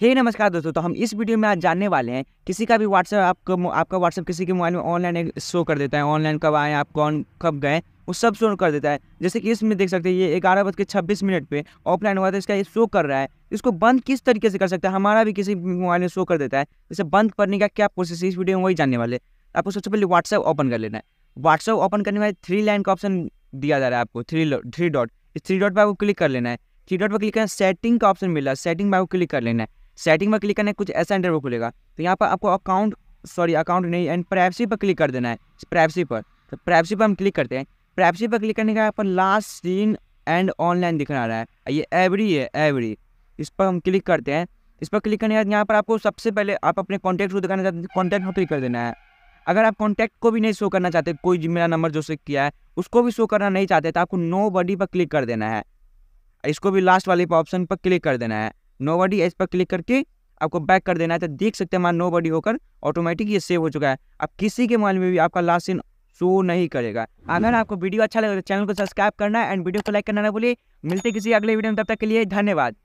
हे hey, नमस्कार दोस्तों तो हम इस वीडियो में आज जानने वाले हैं किसी का भी व्हाट्सएप आपको आपका व्हाट्सएप किसी के मोबाइल में ऑनलाइन शो कर देता है ऑनलाइन कब आए आप कौन कब गए वो सब शो कर देता है जैसे कि इसमें देख सकते हैं ये ग्यारह बज के छब्बीस मिनट पे ऑफलाइन हुआ था इसका ये शो कर रहा है इसको बंद किस तरीके से कर सकता है हमारा भी किसी मोबाइल में शो कर देता है इसे बंद करने का क्या प्रोसेस इस वीडियो में वही जानने वाले आपको सबसे पहले व्हाट्सएप ओपन कर लेना है व्हाट्सएप ओपन करने में थ्री लाइन का ऑप्शन दिया जा रहा है आपको थ्री थ्री डॉट इस थ्री डॉट पर आपको क्लिक कर लेना है थ्री डॉट पर क्लिक करना सेटिंग का ऑप्शन मिल रहा है सेटिंग पर आपको क्लिक कर लेना है सेटिंग पर क्लिक करने कुछ ऐसा इंटरव्यू खुलेगा तो यहाँ पर आपको अकाउंट सॉरी अकाउंट नहीं एंड प्राइवेसी पर क्लिक कर देना है प्राइवेसी पर तो प्राइवेसी पर हम क्लिक करते हैं प्राइवेसी पर क्लिक करने का पर लास्ट सीन एंड ऑनलाइन दिखना रहा है ये एवरी है एवरी इस पर हम क्लिक करते हैं इस पर क्लिक करने के बाद यहाँ पर आपको सबसे पहले आप अपने कॉन्टैक्ट को दिखाना चाहते हैं कॉन्टैक्ट को क्लिक कर देना है अगर आप कॉन्टैक्ट को भी नहीं शो करना चाहते कोई मेरा नंबर जो से किया है उसको भी शो करना नहीं चाहते तो आपको नो बॉडी पर क्लिक कर देना है इसको भी लास्ट वाले ऑप्शन पर क्लिक कर देना है नो बॉडी इस पर क्लिक करके आपको बैक कर देना है तो देख सकते हैं हमारा नो बॉडी होकर ऑटोमेटिक ये सेव हो चुका है अब किसी के मोबाइल में भी आपका लास्ट सीन शो नहीं करेगा अगर हम्म। आपको वीडियो अच्छा लगे तो चैनल को सब्सक्राइब करना एंड वीडियो को लाइक करना ना बोले मिलते किसी अगले वीडियो में तब तक के लिए धन्यवाद